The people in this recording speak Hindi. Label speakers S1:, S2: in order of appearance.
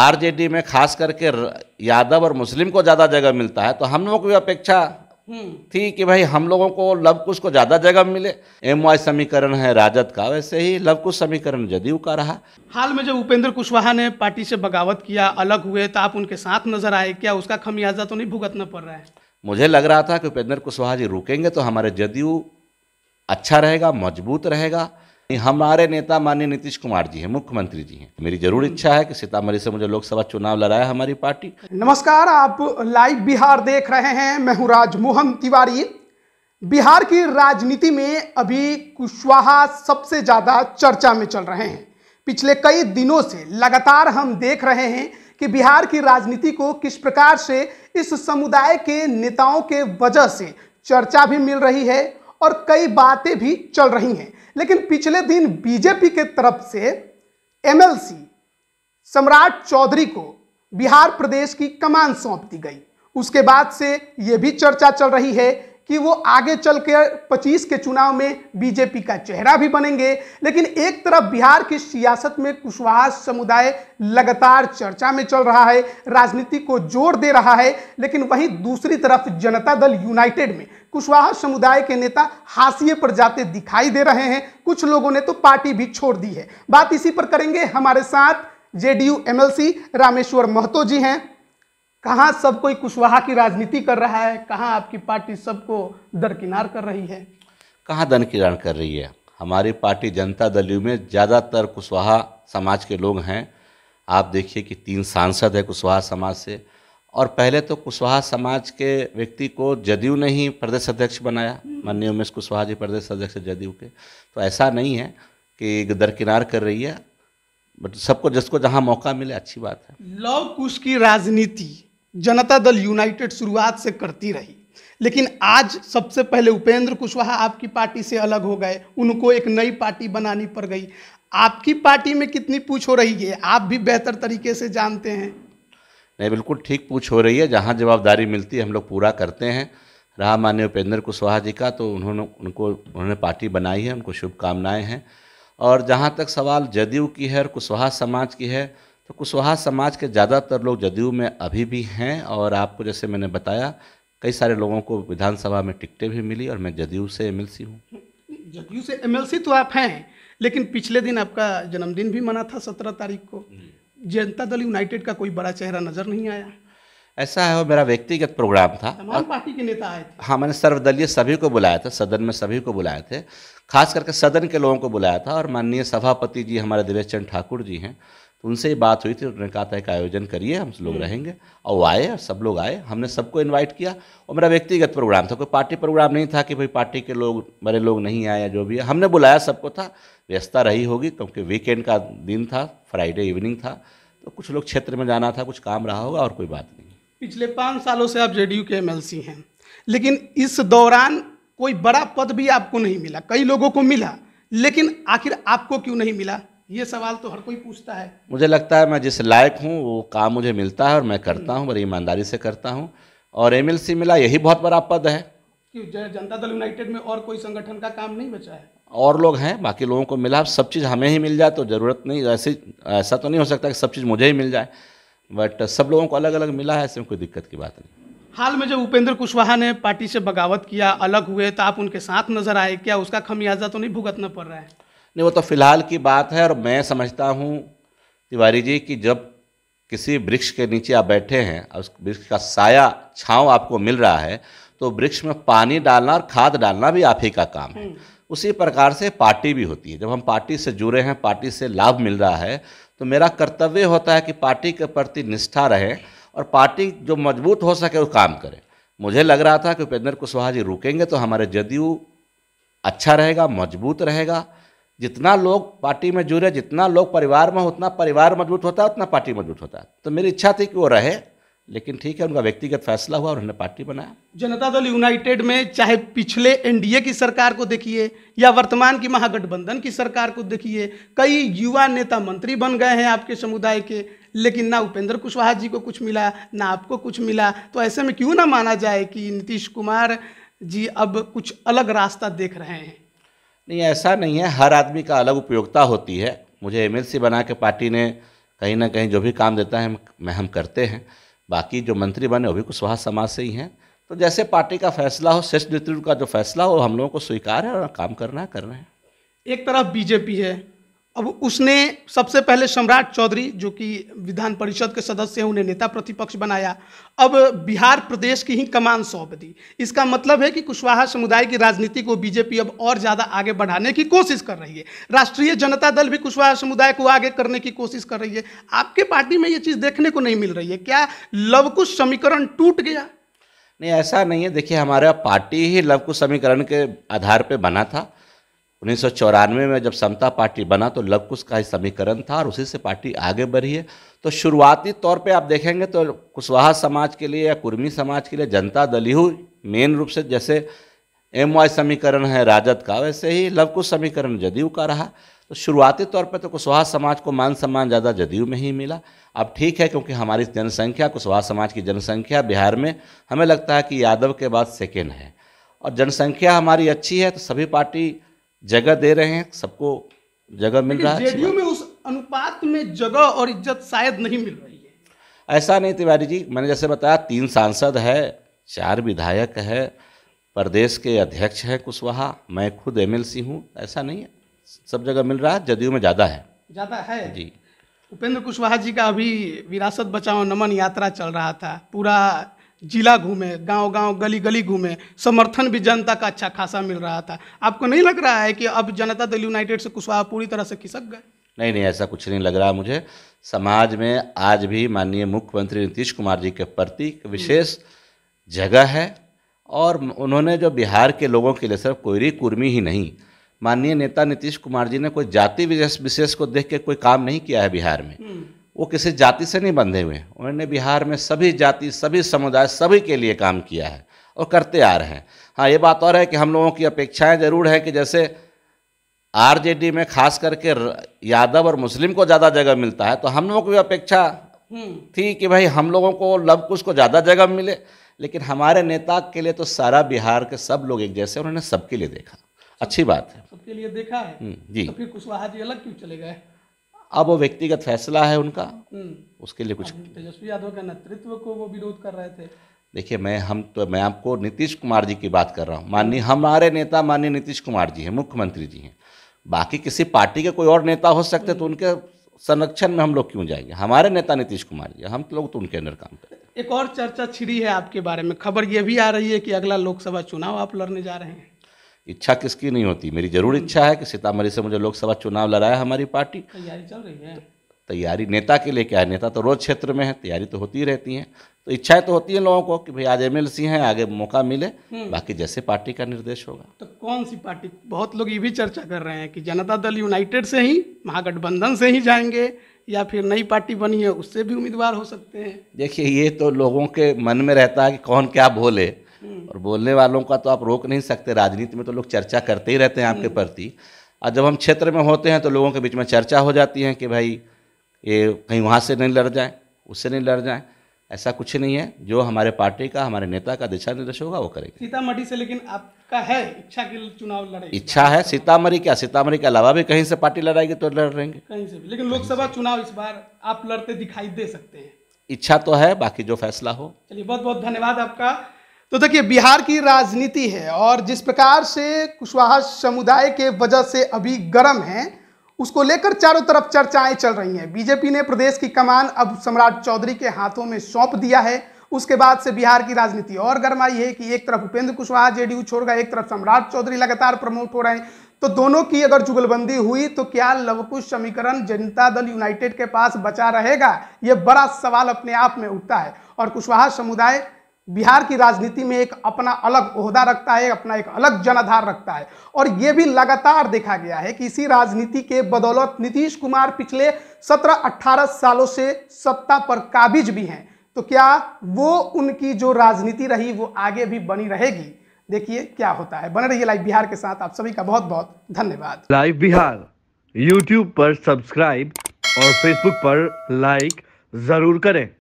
S1: आरजेडी में खास करके यादव और मुस्लिम को ज़्यादा जगह मिलता है तो हम लोगों की अपेक्षा हम्म। थी कि भाई हम लोगों को लव कुश को ज़्यादा जगह मिले एम वाई समीकरण है राजद का वैसे ही लव कुश समीकरण जदयू का रहा
S2: हाल में जब उपेंद्र कुशवाहा ने पार्टी से बगावत किया अलग हुए तो आप उनके साथ नजर आए क्या उसका खमियाजा तो नहीं भुगतना पड़ रहा है
S1: मुझे लग रहा था कि उपेंद्र कुशवाहा जी रुकेंगे तो हमारे जदयू अच्छा रहेगा मजबूत रहेगा हमारे नेता माननीय नीतीश कुमार जी हैं मुख्यमंत्री जी हैं मेरी जरूर इच्छा है कि सीतामढ़ी से मुझे लोकसभा चुनाव लड़ाया हमारी पार्टी
S2: नमस्कार आप लाइव बिहार देख रहे हैं मैं हूँ राजमोहन तिवारी बिहार की राजनीति में अभी कुशवाहा सबसे ज़्यादा चर्चा में चल रहे हैं पिछले कई दिनों से लगातार हम देख रहे हैं कि बिहार की राजनीति को किस प्रकार से इस समुदाय के नेताओं के वजह से चर्चा भी मिल रही है और कई बातें भी चल रही हैं लेकिन पिछले दिन बीजेपी के तरफ से एमएलसी सम्राट चौधरी को बिहार प्रदेश की कमान सौंप दी गई उसके बाद से ये भी चर्चा चल रही है कि वो आगे चल के पच्चीस के चुनाव में बीजेपी का चेहरा भी बनेंगे लेकिन एक तरफ बिहार की सियासत में कुशवाहा समुदाय लगातार चर्चा में चल रहा है राजनीति को जोर दे रहा है लेकिन वहीं दूसरी तरफ जनता दल यूनाइटेड में कुशवाहा समुदाय के नेता हाशिए पर जाते दिखाई दे रहे हैं कुछ लोगों ने तो पार्टी भी छोड़ दी है बात इसी पर करेंगे हमारे साथ जेडीयू एमएलसी रामेश्वर महतो जी हैं कहाँ सब कोई कुशवाहा की राजनीति कर रहा है कहाँ आपकी पार्टी सबको दरकिनार कर रही है
S1: कहाँ दरकिनार कर रही है हमारी पार्टी जनता दल यू में ज़्यादातर कुशवाहा समाज के लोग हैं आप देखिए कि तीन सांसद है कुशवाहा समाज से और पहले तो कुशवाहा समाज के व्यक्ति को जदयू ने ही प्रदेश अध्यक्ष बनाया माननीय उमेश कुशवाहा जी प्रदेश अध्यक्ष जदयू के तो ऐसा नहीं है कि दरकिनार कर रही है बट सबको जिसको जहाँ मौका मिले अच्छी बात है
S2: लव कुश की राजनीति जनता दल यूनाइटेड शुरुआत से करती रही लेकिन आज सबसे पहले उपेंद्र कुशवाहा आपकी पार्टी से अलग हो गए उनको एक नई पार्टी बनानी पड़ गई आपकी पार्टी में कितनी पूछ हो रही है आप भी बेहतर तरीके से जानते हैं
S1: नहीं बिल्कुल ठीक पूछ हो रही है जहाँ जवाबदारी मिलती है हम लोग पूरा करते हैं रहा मान्य उपेंद्र कुशवाहा जी का तो उन्होंने उनको उन्होंने पार्टी बनाई है उनको शुभकामनाएँ हैं और जहाँ तक सवाल जदयू की है और कुशवाहा समाज की है तो कुशवाहा समाज के ज़्यादातर लोग जदयू में अभी भी हैं और आपको जैसे मैंने बताया कई सारे लोगों को विधानसभा में टिकटें भी मिली और मैं जदयू से एम हूँ
S2: जदयू से एम तो आप हैं लेकिन पिछले दिन आपका जन्मदिन भी मना था सत्रह तारीख को जनता दल यूनाइटेड का कोई बड़ा चेहरा नज़र नहीं आया
S1: ऐसा है वो मेरा व्यक्तिगत प्रोग्राम था तमाम
S2: पार्टी के नेता आए थे
S1: हाँ मैंने सर्वदलीय सभी को बुलाया था सदन में सभी को बुलाए थे खास करके सदन के लोगों को बुलाया था और माननीय सभापति जी हमारे देवेश चंद ठाकुर जी हैं तो उनसे बात हुई थी उन्होंने कहा था कि आयोजन करिए हम लोग हम्म। रहेंगे और वो आए और सब लोग आए हमने सबको इनवाइट किया और मेरा व्यक्तिगत प्रोग्राम था कोई पार्टी प्रोग्राम नहीं था कि भाई पार्टी के लोग बड़े लोग नहीं आए जो भी है हमने बुलाया सबको था व्यस्तता रही होगी क्योंकि वीकेंड का दिन था फ्राइडे इवनिंग था तो कुछ लोग क्षेत्र में जाना था कुछ काम रहा होगा और कोई बात नहीं
S2: पिछले पाँच सालों से आप जेडीयू के एमएलसी हैं लेकिन इस दौरान कोई बड़ा पद भी आपको नहीं मिला कई लोगों को मिला लेकिन आखिर आपको क्यों नहीं मिला ये सवाल तो हर कोई पूछता है
S1: मुझे लगता है मैं जिस लायक हूँ वो काम मुझे मिलता है और मैं करता हूँ बड़ी ईमानदारी से करता हूँ और एम मिला यही बहुत बड़ा पद है
S2: कि जनता दल यूनाइटेड में और कोई संगठन का काम नहीं बचा है
S1: और लोग हैं बाकी लोगों को मिला सब चीज़ हमें ही मिल जाए तो ज़रूरत नहीं ऐसी ऐसा तो नहीं हो सकता कि सब चीज़ मुझे ही मिल जाए बट सब लोगों को अलग अलग मिला है इसमें कोई दिक्कत की बात नहीं
S2: हाल में जब उपेंद्र कुशवाहा ने पार्टी से बगावत किया अलग हुए तो आप उनके साथ नजर आए क्या उसका खमियाजा तो नहीं भुगतना पड़ रहा है
S1: नहीं वो तो फ़िलहाल की बात है और मैं समझता हूँ तिवारी जी कि जब किसी वृक्ष के नीचे आप बैठे हैं उस वृक्ष का साया छाँव आपको मिल रहा है तो वृक्ष में पानी डालना और खाद डालना भी आप ही का काम है हम्म। उसी प्रकार से पार्टी भी होती है जब हम पार्टी से जुड़े हैं पार्टी से लाभ मिल रहा है तो मेरा कर्तव्य होता है कि पार्टी के प्रति निष्ठा रहे और पार्टी जो मजबूत हो सके वो काम करे मुझे लग रहा था कि उपेंद्र कुशवाहा जी रुकेंगे तो हमारे जदयू अच्छा रहेगा मजबूत रहेगा जितना लोग पार्टी में जुड़े जितना लोग परिवार में उतना परिवार मजबूत होता है उतना पार्टी मजबूत होता है तो मेरी इच्छा थी कि वो रहे लेकिन ठीक है उनका व्यक्तिगत फैसला हुआ और उन्होंने पार्टी बनाया
S2: जनता दल यूनाइटेड में चाहे पिछले एनडीए की सरकार को देखिए या वर्तमान की महागठबंधन की सरकार को देखिए कई युवा नेता मंत्री बन गए हैं आपके समुदाय के लेकिन ना उपेंद्र कुशवाहा जी को कुछ मिला ना आपको कुछ मिला तो ऐसे में क्यों ना माना जाए कि नीतीश कुमार जी अब कुछ अलग रास्ता देख रहे हैं
S1: नहीं ऐसा नहीं है हर आदमी का अलग उपयोगिता होती है मुझे सी बना के पार्टी ने कहीं ना कहीं जो भी काम देता है मैं हम करते हैं बाकी जो मंत्री बने वो भी कुशवाहा समाज से ही हैं तो जैसे पार्टी का फैसला हो श्रेष्ठ नेतृत्व का जो फैसला हो हम लोगों को स्वीकार है और काम करना है कर रहे हैं
S2: एक तरफ बीजेपी है अब उसने सबसे पहले सम्राट चौधरी जो कि विधान परिषद के सदस्य हैं उन्हें नेता प्रतिपक्ष बनाया अब बिहार प्रदेश की ही कमान सौंप दी इसका मतलब है कि कुशवाहा समुदाय की राजनीति को बीजेपी अब और ज़्यादा आगे बढ़ाने की कोशिश कर रही है राष्ट्रीय जनता दल भी कुशवाहा समुदाय को आगे करने की कोशिश कर रही है आपके पार्टी में ये चीज़ देखने को नहीं मिल रही है क्या लवकुश समीकरण टूट गया
S1: नहीं ऐसा नहीं है देखिए हमारा पार्टी ही लवकुश समीकरण के आधार पर बना था उन्नीस में जब समता पार्टी बना तो लवकुश का ही समीकरण था और उसी से पार्टी आगे बढ़ी है तो शुरुआती तौर पे आप देखेंगे तो कुशवाहा समाज के लिए या कुर्मी समाज के लिए जनता दल ही मेन रूप से जैसे एम वाई समीकरण है राजद का वैसे ही लवकुश समीकरण जदयू का रहा तो शुरुआती तौर पर तो कुशवाहा समाज को मान सम्मान ज़्यादा जदयू में ही मिला अब ठीक है क्योंकि हमारी जनसंख्या कुशवाहा समाज की जनसंख्या बिहार में हमें लगता है कि यादव के बाद सेकेंड है और जनसंख्या हमारी अच्छी है तो सभी पार्टी जगह दे रहे हैं सबको जगह मिल रहा है जेडीयू में
S2: उस अनुपात में जगह और इज्जत शायद नहीं मिल रही
S1: है ऐसा नहीं तिवारी जी मैंने जैसे बताया तीन सांसद है चार विधायक है प्रदेश के अध्यक्ष हैं कुशवाहा मैं खुद एमएलसी हूँ ऐसा नहीं है सब जगह मिल रहा है जदयू में ज़्यादा है ज़्यादा है जी
S2: उपेंद्र कुशवाहा जी का अभी विरासत बचाओ नमन यात्रा चल रहा था पूरा जिला घूमे गांव गांव गली गली घूमे समर्थन भी जनता का अच्छा खासा मिल रहा था आपको नहीं लग रहा है कि अब जनता दल यूनाइटेड से कुशवाहा पूरी तरह से खिसक गए
S1: नहीं नहीं ऐसा कुछ नहीं लग रहा मुझे समाज में आज भी माननीय मुख्यमंत्री नीतीश कुमार जी के प्रति विशेष जगह है और उन्होंने जो बिहार के लोगों के लिए सिर्फ कोयरी कुर्मी ही नहीं माननीय नेता नीतीश कुमार जी ने कोई जाति विशेष विशेष को देख के कोई काम नहीं किया है बिहार में हम्म। वो किसी जाति से नहीं बंधे हुए उन्होंने बिहार में सभी जाति सभी समुदाय सभी के लिए काम किया है और करते आ रहे हैं हाँ ये बात और है कि हम लोगों की अपेक्षाएं ज़रूर है कि जैसे आरजेडी में खास करके यादव और मुस्लिम को ज़्यादा जगह मिलता है तो हम लोगों की अपेक्षा हम्म। थी कि भाई हम लोगों को लव कुछ को ज़्यादा जगह मिले लेकिन हमारे नेता के लिए तो सारा बिहार के सब लोग एक जैसे उन्होंने सबके लिए देखा अच्छी बात है
S2: सबके लिए देखा है हम्म, जी तो फिर कुशवाहा जी अलग क्यों चले गए
S1: अब वो व्यक्तिगत फैसला है उनका हम्म। उसके लिए कुछ
S2: तेजस्वी यादव के नेतृत्व को वो विरोध कर रहे थे
S1: देखिए मैं हम तो मैं आपको नीतीश कुमार जी की बात कर रहा हूँ माननीय हमारे नेता माननीय नीतीश कुमार जी हैं मुख्यमंत्री जी हैं बाकी किसी पार्टी के कोई और नेता हो सकते तो हम्म। उनके संरक्षण में हम लोग क्यों जाएंगे हमारे नेता नीतीश कुमार जी हम लोग तो उनके अंदर काम करते
S2: हैं एक और चर्चा छिड़ी है आपके बारे में खबर ये भी आ रही है कि अगला लोकसभा चुनाव आप लड़ने जा रहे हैं
S1: इच्छा किसकी नहीं होती मेरी जरूर इच्छा है कि सीतामढ़ी से मुझे लोकसभा चुनाव लड़ाया हमारी पार्टी
S2: तैयारी चल रही है
S1: तैयारी नेता के लिए क्या है नेता तो रोज क्षेत्र में है तैयारी तो होती रहती है तो इच्छाएं तो होती हैं लोगों को कि भाई आज एम एल सी हैं आगे मौका मिले हम्म। बाकी जैसे पार्टी का निर्देश होगा तो
S2: कौन सी पार्टी बहुत लोग ये भी चर्चा कर रहे हैं कि जनता दल यूनाइटेड से ही महागठबंधन से ही जाएंगे या फिर नई पार्टी बनी है उससे भी उम्मीदवार हो सकते हैं
S1: देखिए ये तो लोगों के मन में रहता है कि कौन क्या बोले और बोलने वालों का तो आप रोक नहीं सकते राजनीति में तो लोग चर्चा करते ही रहते हैं आपके हम्म। प्रति और जब हम क्षेत्र में होते हैं तो लोगों के बीच में चर्चा हो जाती है कि भाई ये कहीं वहाँ से नहीं लड़ जाएँ उससे नहीं लड़ जाएँ ऐसा कुछ नहीं है जो हमारे पार्टी का हमारे नेता का दिशा निर्देश होगा वो करेगा
S2: सीतामढ़ी से लेकिन आपका है इच्छा के चुनाव लड़े
S1: इच्छा है सीतामढ़ी क्या सीतामढ़ी के अलावा भी कहीं से पार्टी लड़ाएगी तो लड़ रहेंगे
S2: कहीं से भी लेकिन लोकसभा चुनाव इस बार आप लड़ते दिखाई दे सकते हैं
S1: इच्छा तो है बाकी जो फैसला हो
S2: चलिए बहुत बहुत धन्यवाद आपका तो देखिए बिहार की राजनीति है और जिस प्रकार से कुशवाहा समुदाय के वजह से अभी गर्म है उसको लेकर चारों तरफ चर्चाएं चल रही हैं बीजेपी ने प्रदेश की कमान अब सम्राट चौधरी के हाथों में सौंप दिया है उसके बाद से बिहार की राजनीति और गर्माई है कि एक तरफ उपेंद्र कुशवाहा जेडीयू छोड़ गए एक तरफ सम्राट चौधरी लगातार प्रमोट हो रहे हैं तो दोनों की अगर जुगलबंदी हुई तो क्या लवकुश समीकरण जनता दल यूनाइटेड के पास बचा रहेगा ये बड़ा सवाल अपने आप में उठता है और कुशवाहा समुदाय बिहार की राजनीति में एक अपना अलग ओहदा रखता है अपना एक अलग जनाधार रखता है और ये भी लगातार देखा गया है कि इसी राजनीति के बदौलत नीतीश कुमार पिछले 17-18 सालों से सत्ता पर काबिज भी हैं तो क्या वो उनकी जो राजनीति रही वो आगे भी बनी रहेगी देखिए क्या होता है बने रहिए लाइव बिहार के साथ आप सभी का बहुत बहुत धन्यवाद
S1: लाइव बिहार यूट्यूब पर सब्सक्राइब और फेसबुक पर लाइक जरूर करें